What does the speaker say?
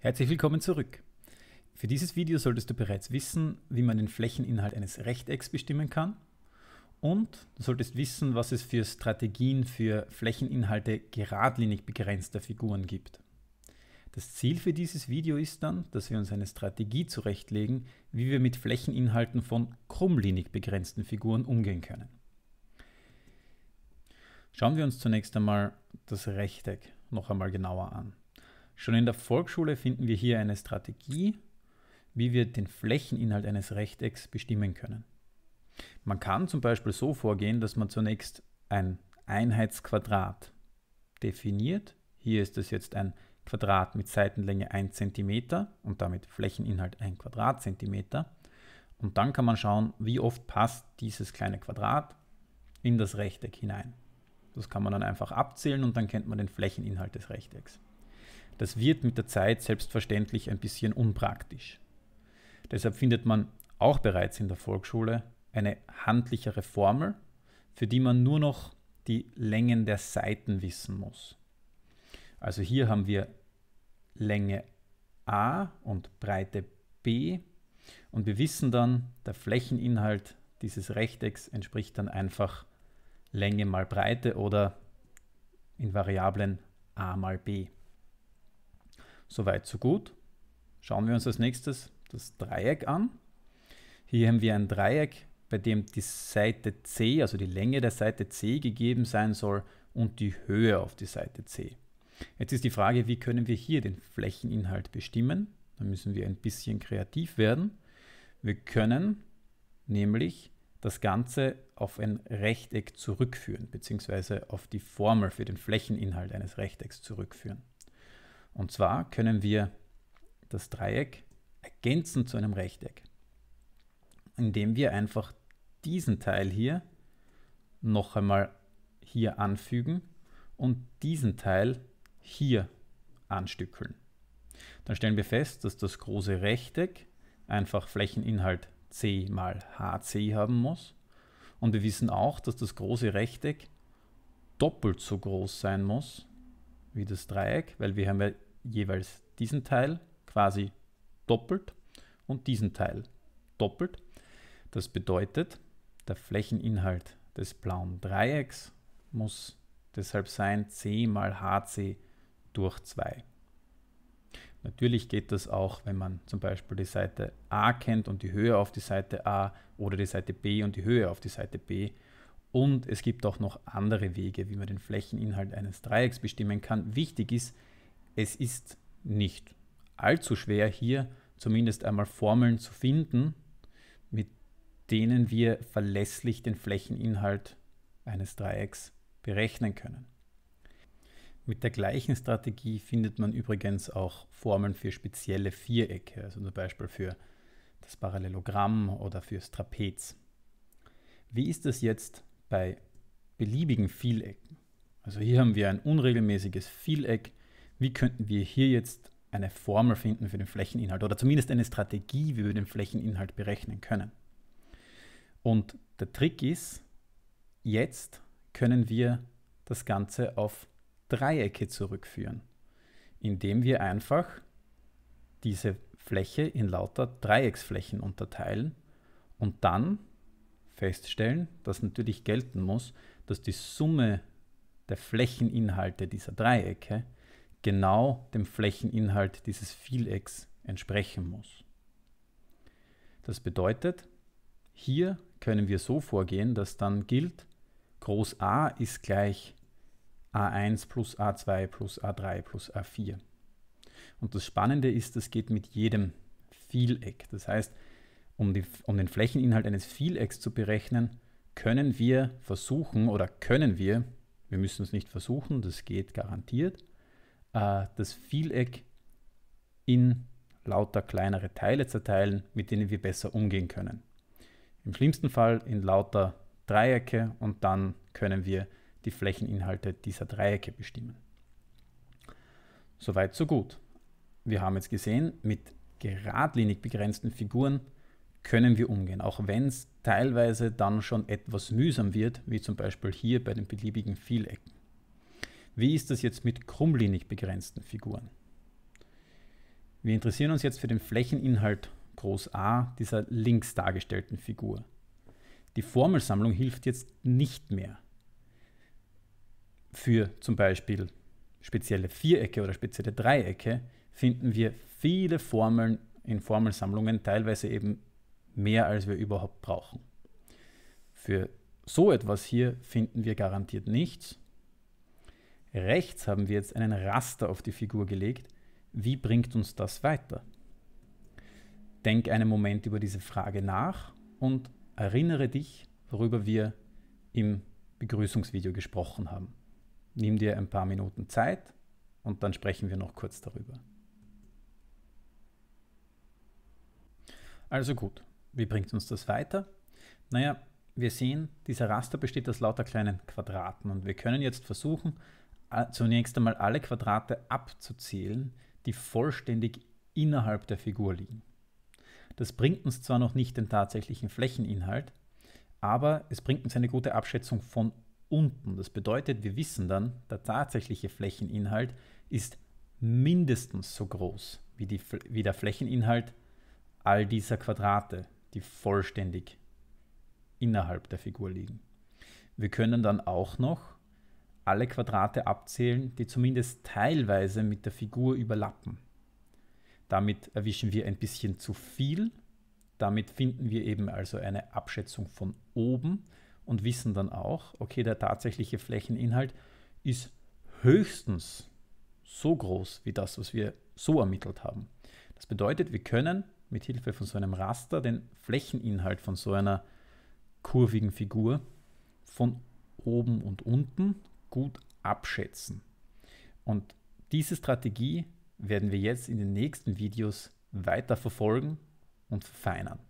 Herzlich willkommen zurück. Für dieses Video solltest du bereits wissen, wie man den Flächeninhalt eines Rechtecks bestimmen kann und du solltest wissen, was es für Strategien für Flächeninhalte geradlinig begrenzter Figuren gibt. Das Ziel für dieses Video ist dann, dass wir uns eine Strategie zurechtlegen, wie wir mit Flächeninhalten von krummlinig begrenzten Figuren umgehen können. Schauen wir uns zunächst einmal das Rechteck noch einmal genauer an. Schon in der Volksschule finden wir hier eine Strategie, wie wir den Flächeninhalt eines Rechtecks bestimmen können. Man kann zum Beispiel so vorgehen, dass man zunächst ein Einheitsquadrat definiert. Hier ist es jetzt ein Quadrat mit Seitenlänge 1 cm und damit Flächeninhalt 1 Quadratzentimeter. Und dann kann man schauen, wie oft passt dieses kleine Quadrat in das Rechteck hinein. Das kann man dann einfach abzählen und dann kennt man den Flächeninhalt des Rechtecks. Das wird mit der Zeit selbstverständlich ein bisschen unpraktisch. Deshalb findet man auch bereits in der Volksschule eine handlichere Formel, für die man nur noch die Längen der Seiten wissen muss. Also hier haben wir Länge A und Breite B und wir wissen dann, der Flächeninhalt dieses Rechtecks entspricht dann einfach Länge mal Breite oder in Variablen a mal b. Soweit, so gut. Schauen wir uns als nächstes das Dreieck an. Hier haben wir ein Dreieck, bei dem die Seite C, also die Länge der Seite C gegeben sein soll und die Höhe auf die Seite C. Jetzt ist die Frage, wie können wir hier den Flächeninhalt bestimmen? Da müssen wir ein bisschen kreativ werden. Wir können nämlich das Ganze auf ein Rechteck zurückführen, beziehungsweise auf die Formel für den Flächeninhalt eines Rechtecks zurückführen. Und zwar können wir das Dreieck ergänzen zu einem Rechteck, indem wir einfach diesen Teil hier noch einmal hier anfügen und diesen Teil hier anstückeln. Dann stellen wir fest, dass das große Rechteck einfach Flächeninhalt c mal hc haben muss. Und wir wissen auch, dass das große Rechteck doppelt so groß sein muss wie das Dreieck, weil wir haben ja jeweils diesen Teil quasi doppelt und diesen Teil doppelt. Das bedeutet, der Flächeninhalt des blauen Dreiecks muss deshalb sein c mal hc durch 2. Natürlich geht das auch, wenn man zum Beispiel die Seite a kennt und die Höhe auf die Seite a oder die Seite b und die Höhe auf die Seite b. Und es gibt auch noch andere Wege, wie man den Flächeninhalt eines Dreiecks bestimmen kann. Wichtig ist, es ist nicht allzu schwer, hier zumindest einmal Formeln zu finden, mit denen wir verlässlich den Flächeninhalt eines Dreiecks berechnen können. Mit der gleichen Strategie findet man übrigens auch Formeln für spezielle Vierecke, also zum Beispiel für das Parallelogramm oder fürs Trapez. Wie ist das jetzt bei beliebigen Vielecken? Also hier haben wir ein unregelmäßiges Vieleck wie könnten wir hier jetzt eine Formel finden für den Flächeninhalt oder zumindest eine Strategie, wie wir den Flächeninhalt berechnen können. Und der Trick ist, jetzt können wir das Ganze auf Dreiecke zurückführen, indem wir einfach diese Fläche in lauter Dreiecksflächen unterteilen und dann feststellen, dass natürlich gelten muss, dass die Summe der Flächeninhalte dieser Dreiecke genau dem Flächeninhalt dieses Vielecks entsprechen muss. Das bedeutet, hier können wir so vorgehen, dass dann gilt, Groß A ist gleich A1 plus A2 plus A3 plus A4. Und das Spannende ist, das geht mit jedem Vieleck. Das heißt, um, die, um den Flächeninhalt eines Vielecks zu berechnen, können wir versuchen oder können wir, wir müssen es nicht versuchen, das geht garantiert, äh, das Vieleck in lauter kleinere Teile zerteilen, mit denen wir besser umgehen können. Im schlimmsten Fall in lauter Dreiecke und dann können wir die Flächeninhalte dieser Dreiecke bestimmen. Soweit, so gut. Wir haben jetzt gesehen, mit geradlinig begrenzten Figuren können wir umgehen, auch wenn es teilweise dann schon etwas mühsam wird, wie zum Beispiel hier bei den beliebigen Vielecken. Wie ist das jetzt mit krummlinig begrenzten Figuren? Wir interessieren uns jetzt für den Flächeninhalt groß A dieser links dargestellten Figur. Die Formelsammlung hilft jetzt nicht mehr für zum Beispiel spezielle Vierecke oder spezielle Dreiecke finden wir viele Formeln in Formelsammlungen, teilweise eben mehr als wir überhaupt brauchen. Für so etwas hier finden wir garantiert nichts, Rechts haben wir jetzt einen Raster auf die Figur gelegt. Wie bringt uns das weiter? Denk einen Moment über diese Frage nach und erinnere dich, worüber wir im Begrüßungsvideo gesprochen haben. Nimm dir ein paar Minuten Zeit und dann sprechen wir noch kurz darüber. Also gut, wie bringt uns das weiter? Naja, wir sehen, dieser Raster besteht aus lauter kleinen Quadraten und wir können jetzt versuchen, äh, zunächst einmal alle Quadrate abzuzählen, die vollständig innerhalb der Figur liegen. Das bringt uns zwar noch nicht den tatsächlichen Flächeninhalt, aber es bringt uns eine gute Abschätzung von unten. Das bedeutet, wir wissen dann, der tatsächliche Flächeninhalt ist mindestens so groß wie, die, wie der Flächeninhalt all dieser Quadrate, die vollständig innerhalb der Figur liegen. Wir können dann auch noch alle Quadrate abzählen, die zumindest teilweise mit der Figur überlappen. Damit erwischen wir ein bisschen zu viel. Damit finden wir eben also eine Abschätzung von oben und wissen dann auch, okay, der tatsächliche Flächeninhalt ist höchstens so groß wie das, was wir so ermittelt haben. Das bedeutet, wir können mit Hilfe von so einem Raster den Flächeninhalt von so einer kurvigen Figur von oben und unten gut abschätzen. Und diese Strategie werden wir jetzt in den nächsten Videos weiter verfolgen und verfeinern.